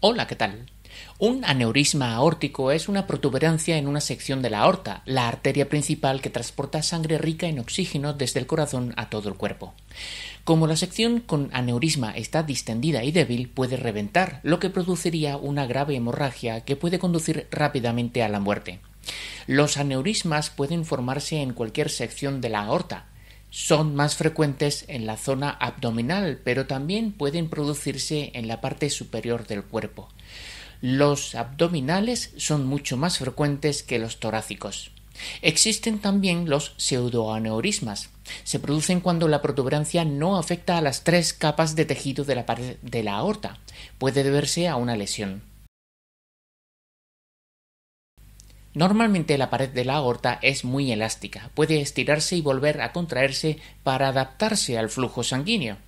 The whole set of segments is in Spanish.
Hola, ¿qué tal? Un aneurisma aórtico es una protuberancia en una sección de la aorta, la arteria principal que transporta sangre rica en oxígeno desde el corazón a todo el cuerpo. Como la sección con aneurisma está distendida y débil, puede reventar, lo que produciría una grave hemorragia que puede conducir rápidamente a la muerte. Los aneurismas pueden formarse en cualquier sección de la aorta, son más frecuentes en la zona abdominal, pero también pueden producirse en la parte superior del cuerpo. Los abdominales son mucho más frecuentes que los torácicos. Existen también los pseudoaneurismas. Se producen cuando la protuberancia no afecta a las tres capas de tejido de la, de la aorta. Puede deberse a una lesión. Normalmente la pared de la aorta es muy elástica, puede estirarse y volver a contraerse para adaptarse al flujo sanguíneo.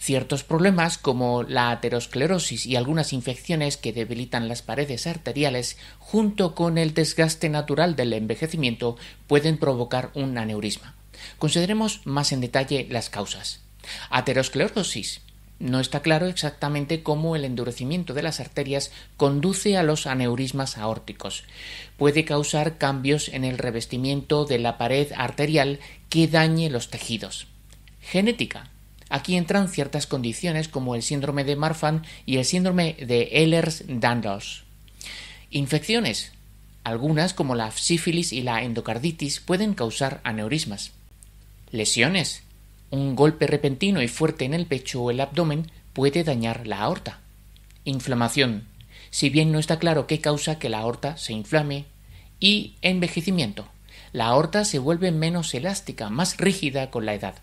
Ciertos problemas como la aterosclerosis y algunas infecciones que debilitan las paredes arteriales junto con el desgaste natural del envejecimiento pueden provocar un aneurisma. Consideremos más en detalle las causas. Aterosclerosis no está claro exactamente cómo el endurecimiento de las arterias conduce a los aneurismas aórticos. Puede causar cambios en el revestimiento de la pared arterial que dañe los tejidos. Genética. Aquí entran ciertas condiciones como el síndrome de Marfan y el síndrome de Ehlers-Danlos. Infecciones. Algunas, como la sífilis y la endocarditis, pueden causar aneurismas. Lesiones. Un golpe repentino y fuerte en el pecho o el abdomen puede dañar la aorta. Inflamación. Si bien no está claro qué causa que la aorta se inflame. Y envejecimiento. La aorta se vuelve menos elástica, más rígida con la edad.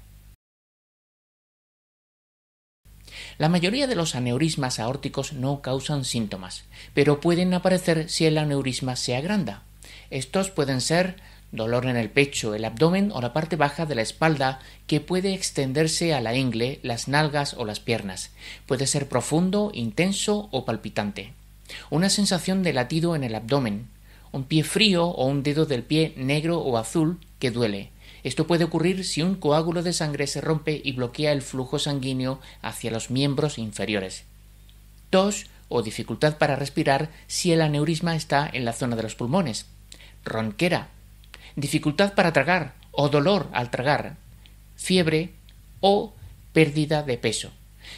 La mayoría de los aneurismas aórticos no causan síntomas, pero pueden aparecer si el aneurisma se agranda. Estos pueden ser dolor en el pecho, el abdomen o la parte baja de la espalda que puede extenderse a la ingle, las nalgas o las piernas. Puede ser profundo, intenso o palpitante. Una sensación de latido en el abdomen. Un pie frío o un dedo del pie negro o azul que duele. Esto puede ocurrir si un coágulo de sangre se rompe y bloquea el flujo sanguíneo hacia los miembros inferiores. Tos o dificultad para respirar si el aneurisma está en la zona de los pulmones. Ronquera dificultad para tragar o dolor al tragar, fiebre o pérdida de peso.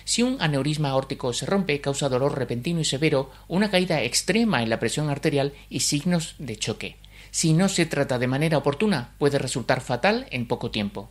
Si un aneurisma aórtico se rompe, causa dolor repentino y severo, una caída extrema en la presión arterial y signos de choque. Si no se trata de manera oportuna, puede resultar fatal en poco tiempo.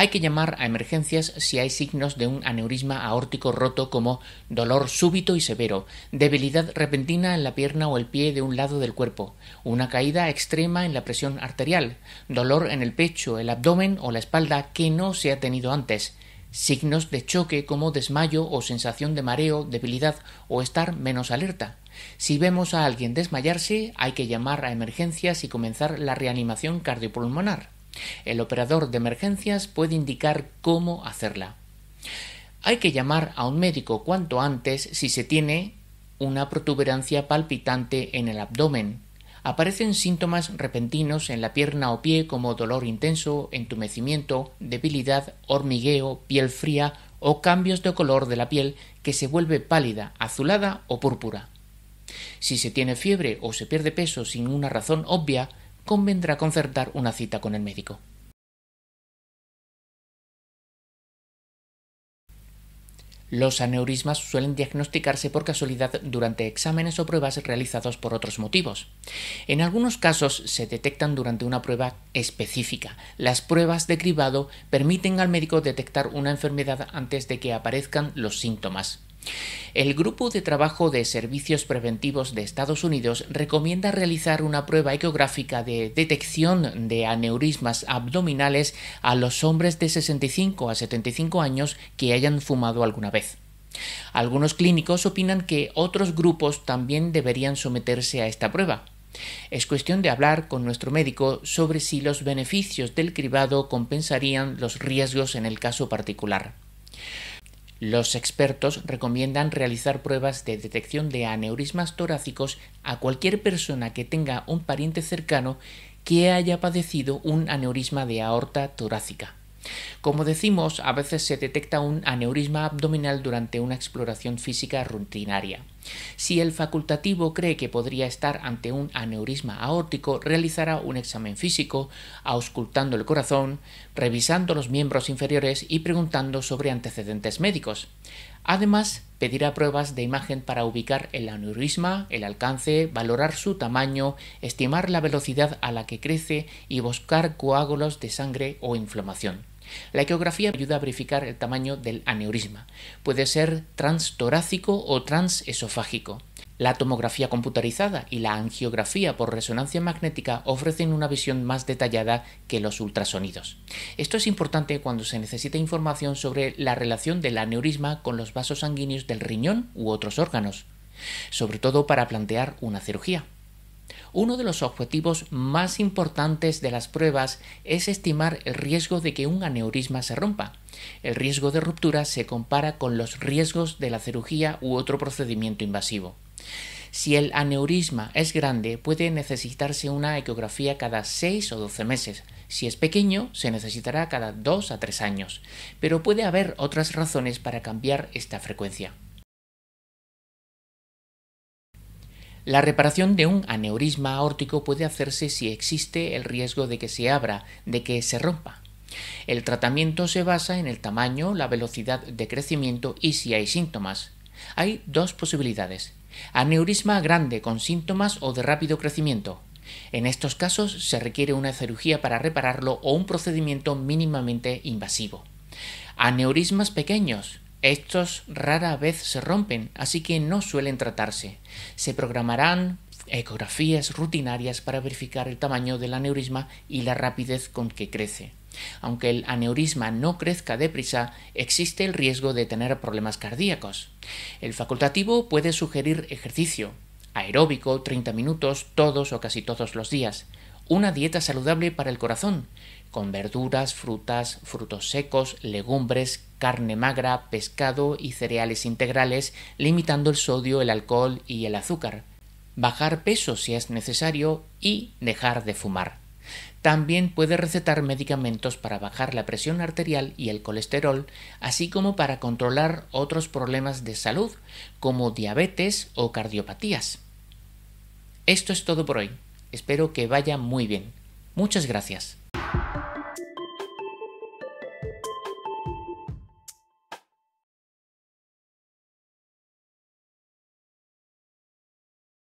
Hay que llamar a emergencias si hay signos de un aneurisma aórtico roto como dolor súbito y severo, debilidad repentina en la pierna o el pie de un lado del cuerpo, una caída extrema en la presión arterial, dolor en el pecho, el abdomen o la espalda que no se ha tenido antes, signos de choque como desmayo o sensación de mareo, debilidad o estar menos alerta. Si vemos a alguien desmayarse, hay que llamar a emergencias y comenzar la reanimación cardiopulmonar. El operador de emergencias puede indicar cómo hacerla. Hay que llamar a un médico cuanto antes si se tiene una protuberancia palpitante en el abdomen. Aparecen síntomas repentinos en la pierna o pie como dolor intenso, entumecimiento, debilidad, hormigueo, piel fría o cambios de color de la piel que se vuelve pálida, azulada o púrpura. Si se tiene fiebre o se pierde peso sin una razón obvia, convendrá concertar una cita con el médico. Los aneurismas suelen diagnosticarse por casualidad durante exámenes o pruebas realizados por otros motivos. En algunos casos se detectan durante una prueba específica. Las pruebas de cribado permiten al médico detectar una enfermedad antes de que aparezcan los síntomas. El Grupo de Trabajo de Servicios Preventivos de Estados Unidos recomienda realizar una prueba ecográfica de detección de aneurismas abdominales a los hombres de 65 a 75 años que hayan fumado alguna vez. Algunos clínicos opinan que otros grupos también deberían someterse a esta prueba. Es cuestión de hablar con nuestro médico sobre si los beneficios del cribado compensarían los riesgos en el caso particular. Los expertos recomiendan realizar pruebas de detección de aneurismas torácicos a cualquier persona que tenga un pariente cercano que haya padecido un aneurisma de aorta torácica. Como decimos, a veces se detecta un aneurisma abdominal durante una exploración física rutinaria. Si el facultativo cree que podría estar ante un aneurisma aórtico, realizará un examen físico, auscultando el corazón, revisando los miembros inferiores y preguntando sobre antecedentes médicos. Además, pedirá pruebas de imagen para ubicar el aneurisma, el alcance, valorar su tamaño, estimar la velocidad a la que crece y buscar coágulos de sangre o inflamación. La ecografía ayuda a verificar el tamaño del aneurisma. Puede ser transtorácico o transesofágico. La tomografía computarizada y la angiografía por resonancia magnética ofrecen una visión más detallada que los ultrasonidos. Esto es importante cuando se necesita información sobre la relación del aneurisma con los vasos sanguíneos del riñón u otros órganos, sobre todo para plantear una cirugía. Uno de los objetivos más importantes de las pruebas es estimar el riesgo de que un aneurisma se rompa. El riesgo de ruptura se compara con los riesgos de la cirugía u otro procedimiento invasivo. Si el aneurisma es grande, puede necesitarse una ecografía cada 6 o 12 meses. Si es pequeño, se necesitará cada 2 a 3 años. Pero puede haber otras razones para cambiar esta frecuencia. La reparación de un aneurisma aórtico puede hacerse si existe el riesgo de que se abra, de que se rompa. El tratamiento se basa en el tamaño, la velocidad de crecimiento y si hay síntomas. Hay dos posibilidades. Aneurisma grande con síntomas o de rápido crecimiento. En estos casos se requiere una cirugía para repararlo o un procedimiento mínimamente invasivo. Aneurismas pequeños, estos rara vez se rompen, así que no suelen tratarse. Se programarán ecografías rutinarias para verificar el tamaño del aneurisma y la rapidez con que crece. Aunque el aneurisma no crezca deprisa, existe el riesgo de tener problemas cardíacos. El facultativo puede sugerir ejercicio aeróbico 30 minutos todos o casi todos los días, una dieta saludable para el corazón, con verduras, frutas, frutos secos, legumbres, carne magra, pescado y cereales integrales, limitando el sodio, el alcohol y el azúcar. Bajar peso si es necesario y dejar de fumar. También puede recetar medicamentos para bajar la presión arterial y el colesterol, así como para controlar otros problemas de salud, como diabetes o cardiopatías. Esto es todo por hoy. Espero que vaya muy bien. Muchas gracias.